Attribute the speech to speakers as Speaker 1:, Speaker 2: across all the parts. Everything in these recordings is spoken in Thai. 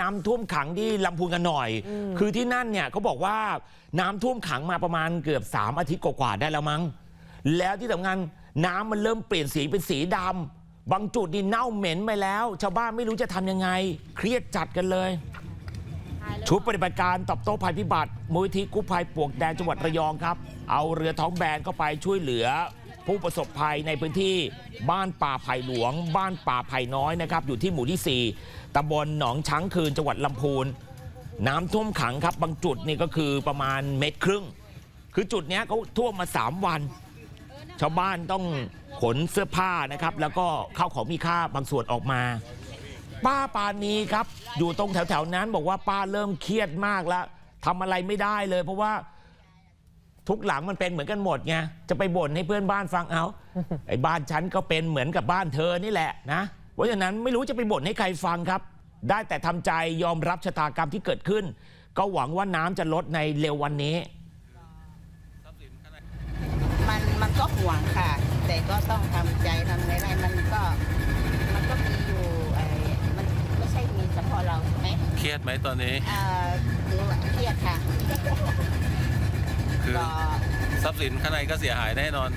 Speaker 1: น้ำท่วมขังที่ลำพูนกันหน่อย คือที่นั่นเนี่ยเขาบอกว่าน้ำท่วมขังมาประมาณเกือบ 3 อาทิตย์กว่าๆได้แล้วมั้ง แล้วที่สำคัญน้ำมันเริ่มเปลี่ยนสีเป็นสีดำ บางจุดนี่เน่าเหม็นไปแล้ว ชาวบ้านไม่รู้จะทำยังไง เครียดจัดกันเลยชุดปฏิบัติการตอบโต้ภัยพิบัติมูลที่กู้ภัยปวกแดงจังหวัดระยองครับ เอาเรือท้องแบนเข้าไปช่วยเหลือผู้ประสบภัยในพื้นที่บ้านป่าไผ่หลวง บ้านป่าไผ่น้อยนะครับ อยู่ที่หมู่ที่ 4ตำบลหนองช้างคืนจังหวัดลำพูน น้ำท่วมขังครับบางจุดนี่ก็คือประมาณเมตรครึ่ง คือจุดนี้เขาท่วมมา 3 วัน ชาวบ้านต้องขนเสื้อผ้านะครับ แล้วก็เข้าของมีค่าบางส่วนออกมาป้าปานีครับ อยู่ตรงแถวๆนั้น บอกว่าป้าเริ่มเครียดมากแล้วทำอะไรไม่ได้เลย เพราะว่า ทุกหลังมันเป็นเหมือนกันหมดไงจะไปบ่นให้เพื่อนบ้านฟังเอาไอ้บ้านฉันก็เป็นเหมือนกับบ้านเธอนี่แหละนะ เพราะฉะนั้นไม่รู้จะไปบ่นให้ใครฟังครับ ได้แต่ทำใจยอมรับชะตากรรมที่เกิดขึ้น ก็หวังว่าน้ำจะลดในเร็ววันนี้มันมันก็หวังค่ะ แต่ก็ต้องทำใจทำอะไรมันก็เครียดไหมตอนนี้ เออือเครียดค่ะ คือทรัพย์สินข้างในก็เสียหายแน่นอน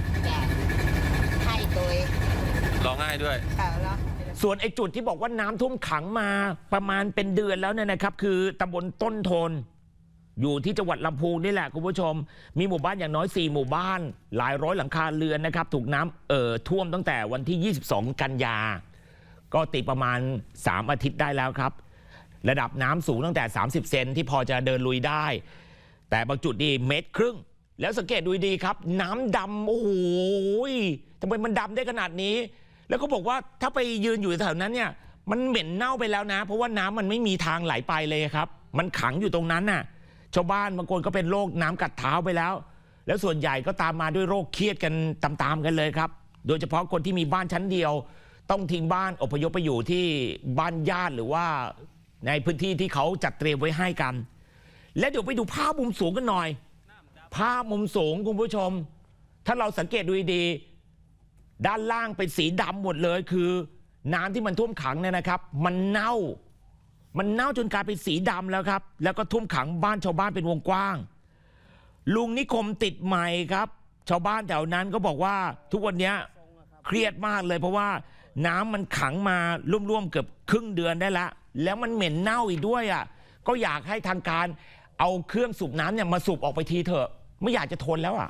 Speaker 1: ให้โดยร้องไห้ด้วย ส่วนไอ้จุดที่บอกว่าน้ำท่วมขังมาประมาณเป็นเดือนแล้วเนี่ยนะครับ คือตำบลต้นทนอยู่ที่จังหวัดลำพูนนี่แหละ คุณผู้ชม มีหมู่บ้านอย่างน้อย 4 หมู่บ้าน หลายร้อยหลังคาเรือนนะครับ ถูกน้ำเอ่อท่วมตั้งแต่วันที่ 22 กันยาก็ติดประมาณ 3 อาทิตย์ได้แล้วครับระดับน้ำสูงตั้งแต่ 30 เซนที่พอจะเดินลุยได้ แต่บางจุดนี่เมตรครึ่ง แล้วสังเกตดูดีครับ น้ำดำโอ้โหทำไมมันดำได้ขนาดนี้ แล้วก็บอกว่าถ้าไปยืนอยู่แถวนั้นเนี่ย มันเหม็นเน่าไปแล้วนะ เพราะว่าน้ำมันไม่มีทางไหลไปเลยครับ มันขังอยู่ตรงนั้นน่ะ ชาวบ้านบางคนก็เป็นโรคน้ำกัดเท้าไปแล้ว แล้วส่วนใหญ่ก็ตามมาด้วยโรคเครียดกันตามๆกันเลยครับ โดยเฉพาะคนที่มีบ้านชั้นเดียว ต้องทิ้งบ้านอพยพไปอยู่ที่บ้านญาติหรือว่าในพื้นที่ที่เขาจัดเตรียมไว้ให้กัน และเดี๋ยวไปดูภาพมุมสูงกันหน่อยภาพมุมสูงคุณผู้ชม ถ้าเราสังเกตดูดี ด้านล่างเป็นสีดำหมดเลยคือน้ำที่มันท่วมขังเนี่ยนะครับ มันเน่า มันเน่าจนกลายเป็นสีดำแล้วครับแล้วก็ท่วมขังบ้านชาวบ้านเป็นวงกว้าง ลุงนิคมติดใหม่ครับ ชาวบ้านแถวนั้นก็บอกว่าทุกวันนี้เครียดมากเลยเพราะว่าน้ำมันขังมาร่วมๆเกือบครึ่งเดือนได้ละ แล้วมันเหม็นเน่าอีกด้วยอ่ะ ก็อยากให้ทางการ เอาเครื่องสูบน้ำเนี่ยมาสูบออกไปทีเถอะ ไม่อยากจะทนแล้วอ่ะ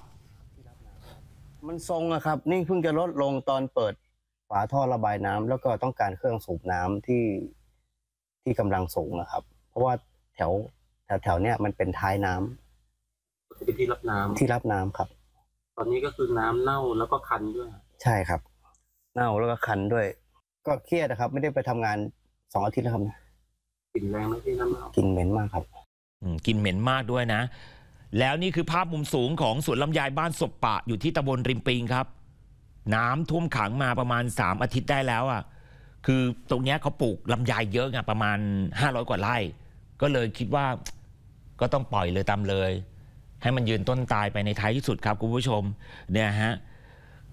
Speaker 1: มันทรงอะครับ นี่เพิ่งจะลดลงตอนเปิดฝาท่อระบายน้ำ แล้วก็ต้องการเครื่องสูบน้ำที่ที่กำลังสูงนะครับ เพราะว่าแถวแถวแถวเนี้ยมันเป็นท้ายน้ำที่รับน้ำที่รับน้ำครับ ตอนนี้ก็คือน้ำเน่าแล้วก็คันด้วย ใช่ครับเน่าแล้วก็คันด้วย ก็เครียดนะครับ ไม่ได้ไปทำงานสองอาทิตย์แล้วครับนะกินแรงไหมพี่น้ำเน่ากินเหม็นมากครับ อืมกินเหม็นมากด้วยนะ แล้วนี่คือภาพมุมสูงของสวนลำไยบ้านศพปะอยู่ที่ตำบลริมปิงครับ น้ำท่วมขังมาประมาณสามอาทิตย์ได้แล้วอ่ะคือตรงเนี้ยเขาปลูกลำไยเยอะไงประมาณห้าร้อยกว่าไร่ ก็เลยคิดว่าก็ต้องปล่อยเลยตามเลย ให้มันยืนต้นตายไปในท้ายที่สุดครับคุณผู้ชม เนี่ยฮะ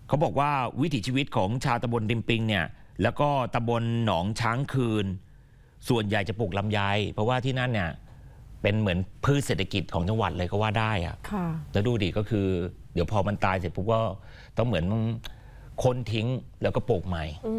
Speaker 1: เขาบอกว่าวิถีชีวิตของชาวตำบลริมปิงเนี่ย แล้วก็ตำบลหนองช้างคืน ส่วนใหญ่จะปลูกลำไย เพราะว่าที่นั่นเนี่ย เป็นเหมือนพืชเศรษฐกิจของจังหวัดเลยก็ว่าได้อะแล้วดูดิก็คือ เดี๋ยวพอมันตายเสร็จปุ๊บก็ต้องเหมือน คนทิ้งแล้วก็ปลูกใหม่ อื